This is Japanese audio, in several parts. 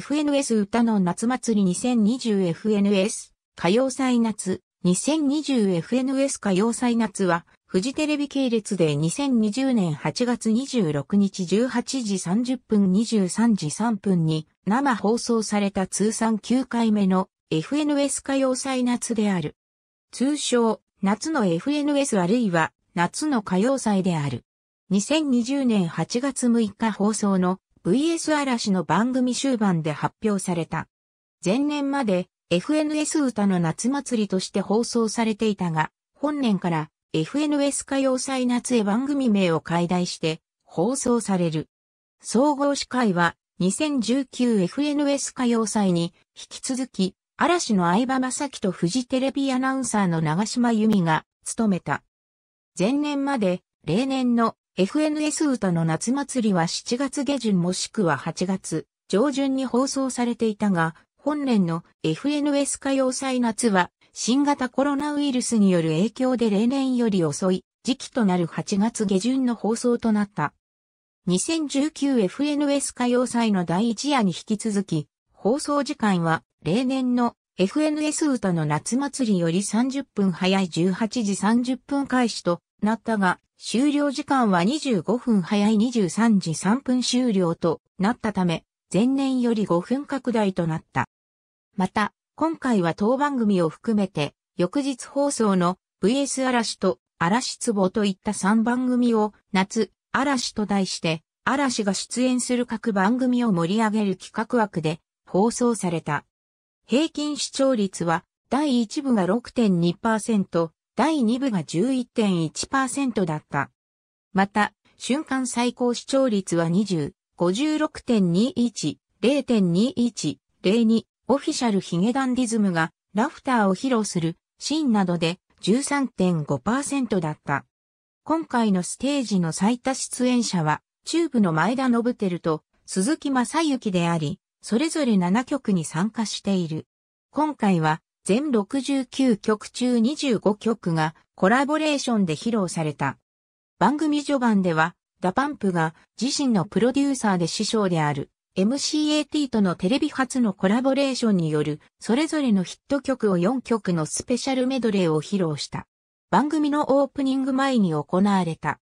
FNS 歌の夏祭り 2020FNS 歌謡祭夏 2020FNS 歌謡祭夏はフジテレビ系列で2020年8月26日18時30分23時3分に生放送された通算9回目の FNS 歌謡祭夏である。通称夏の FNS あるいは夏の歌謡祭である。2020年8月6日放送の VS 嵐の番組終盤で発表された。前年まで FNS 歌の夏祭りとして放送されていたが、本年から FNS 歌謡祭夏へ番組名を解題して放送される。総合司会は 2019FNS 歌謡祭に引き続き嵐の相葉正樹とフジテレビアナウンサーの長島由美が務めた。前年まで例年の FNS 歌の夏祭りは7月下旬もしくは8月上旬に放送されていたが、本年の FNS 歌謡祭夏は新型コロナウイルスによる影響で例年より遅い時期となる8月下旬の放送となった。2019FNS 歌謡祭の第一夜に引き続き、放送時間は例年の FNS 歌の夏祭りより30分早い18時30分開始となったが、終了時間は25分早い23時3分終了となったため、前年より5分拡大となった。また、今回は当番組を含めて、翌日放送の VS 嵐と嵐壺といった3番組を夏、嵐と題して、嵐が出演する各番組を盛り上げる企画枠で放送された。平均視聴率は第1部が6.2%、第2部が11.1%だった。また、瞬間最高視聴率は20、56.21、0.21、02、オフィシャルヒゲダンディズムがラフターを披露するシーンなどで13.5%だった。今回のステージの最多出演者は、チューブの前田信輝と鈴木正幸であり、それぞれ7曲に参加している。今回は全69曲中25曲がコラボレーションで披露された。番組序盤では、ダパンプが自身のプロデューサーで師匠である MCAT とのテレビ初のコラボレーションによるそれぞれのヒット曲を4曲のスペシャルメドレーを披露した。番組のオープニング前に行われた。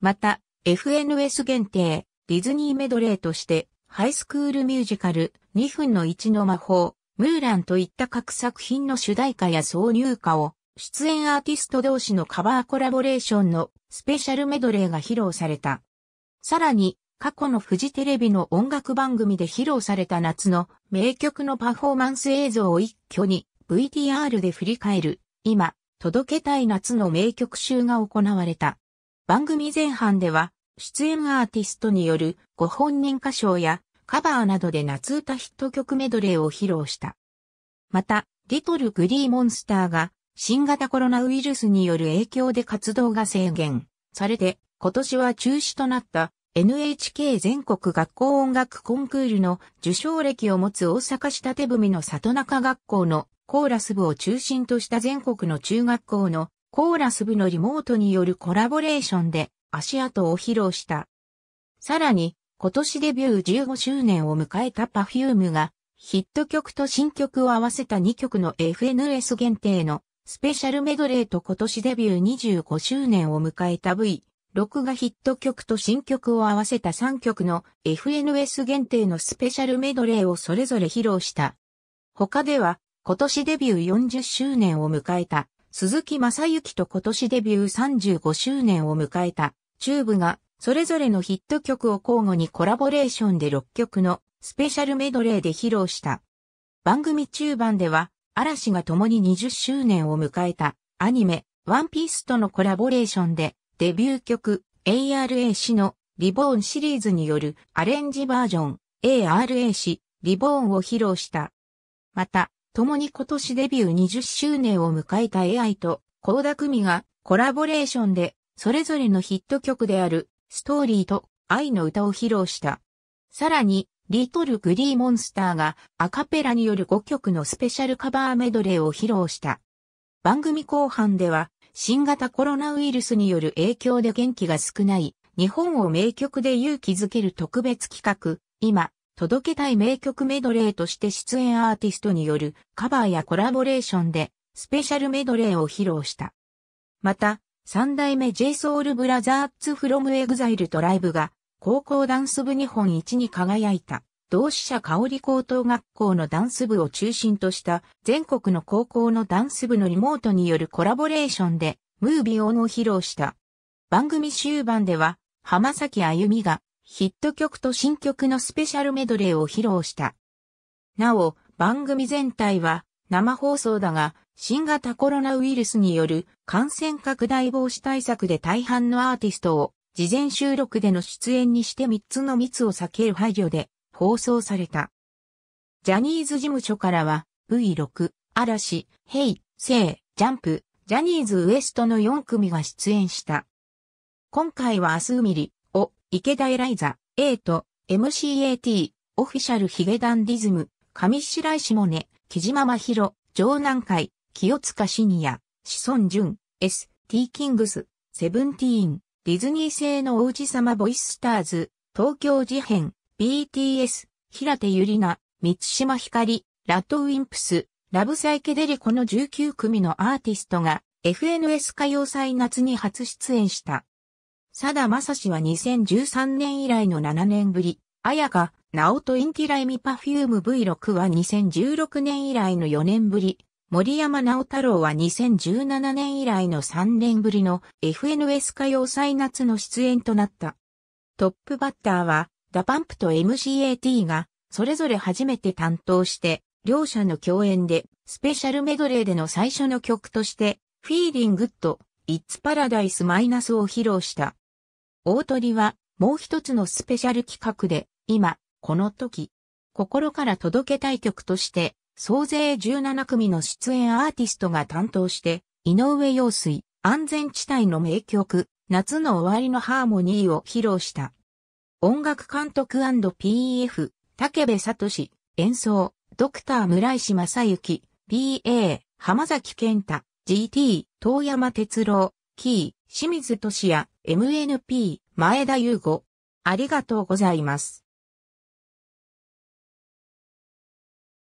また、FNS 限定、ディズニーメドレーとして、ハイスクールミュージカル2分の1の魔法、ムーランといった各作品の主題歌や挿入歌を、出演アーティスト同士のカバーコラボレーションのスペシャルメドレーが披露された。さらに、過去のフジテレビの音楽番組で披露された夏の名曲のパフォーマンス映像を一挙に VTR で振り返る、今、届けたい夏の名曲集が行われた。番組前半では、出演アーティストによるご本人歌唱やカバーなどで夏歌ヒット曲メドレーを披露した。また、リトル・グリー・モンスターが新型コロナウイルスによる影響で活動が制限されて今年は中止となった NHK 全国学校音楽コンクールの受賞歴を持つ大阪市立文の里中学校のコーラス部を中心とした全国の中学校のコーラス部のリモートによるコラボレーションで足跡を披露した。さらに今年デビュー15周年を迎えた Perfume が、ヒット曲と新曲を合わせた2曲の FNS 限定のスペシャルメドレーと今年デビュー25周年を迎えた V、6がヒット曲と新曲を合わせた3曲の FNS 限定のスペシャルメドレーをそれぞれ披露した。他では、今年デビュー40周年を迎えた鈴木正幸と今年デビュー35周年を迎えたチューブがそれぞれのヒット曲を交互にコラボレーションで6曲のスペシャルメドレーで披露した。番組中盤では、嵐が共に20周年を迎えたアニメ、ワンピースとのコラボレーションで、デビュー曲、ARAC のリボーンシリーズによるアレンジバージョン、ARAC リボーンを披露した。また、共に今年デビュー20周年を迎えた AI と、高田組がコラボレーションで、それぞれのヒット曲であるストーリーと愛の歌を披露した。さらに、リトル・グリー・モンスターがアカペラによる5曲のスペシャルカバーメドレーを披露した。番組後半では、新型コロナウイルスによる影響で元気が少ない日本を名曲で勇気づける特別企画、今、届けたい名曲メドレーとして出演アーティストによるカバーやコラボレーションでスペシャルメドレーを披露した。また、三代目 JSOUL BROTHERS FROM EXILE ライブが、高校ダンス部日本一に輝いた、同志社香織高等学校のダンス部を中心とした全国の高校のダンス部のリモートによるコラボレーションで、ムービーオンを披露した。番組終盤では、浜崎あゆみがヒット曲と新曲のスペシャルメドレーを披露した。なお、番組全体は生放送だが、新型コロナウイルスによる感染拡大防止対策で大半のアーティストを事前収録での出演にして3つの密を避ける配慮で放送された。ジャニーズ事務所からは V6、嵐、ヘイ、セイ、ジャンプ、ジャニーズウエストの4組が出演した。今回は明日ミリ、を、池田エライザ、エイト、MCAT、オフィシャルヒゲダンディズム、上白石萌音、木島真宏、城南海、清塚シニア、子孫淳、S、T キングス、セブンティーン、ディズニー製の王子様ボイススターズ、東京事変、BTS、平手ゆりな、三島ひかり、ラッドウィンプス、ラブサイケデリコの19組のアーティストが FNS 歌謡祭夏に初出演した。さだまさしは2013年以来の7年ぶり、あやか、なおとインティライミパフューム V6 は2016年以来の4年ぶり、森山直太郎は2017年以来の3年ぶりの FNS 歌謡祭夏の出演となった。トップバッターはダパンプと m g a t がそれぞれ初めて担当して両者の共演でスペシャルメドレーでの最初の曲として Feeling Good It's Paradise Minus を披露した。大鳥はもう一つのスペシャル企画で今この時心から届けたい曲として総勢17組の出演アーティストが担当して、井上陽水、安全地帯の名曲、夏の終わりのハーモニーを披露した。音楽監督 &PF e、竹部聡、演奏、ドクター村石正幸、PA、浜崎健太、GT、遠山哲郎、キー、清水俊也、MNP、前田優吾。ありがとうございます。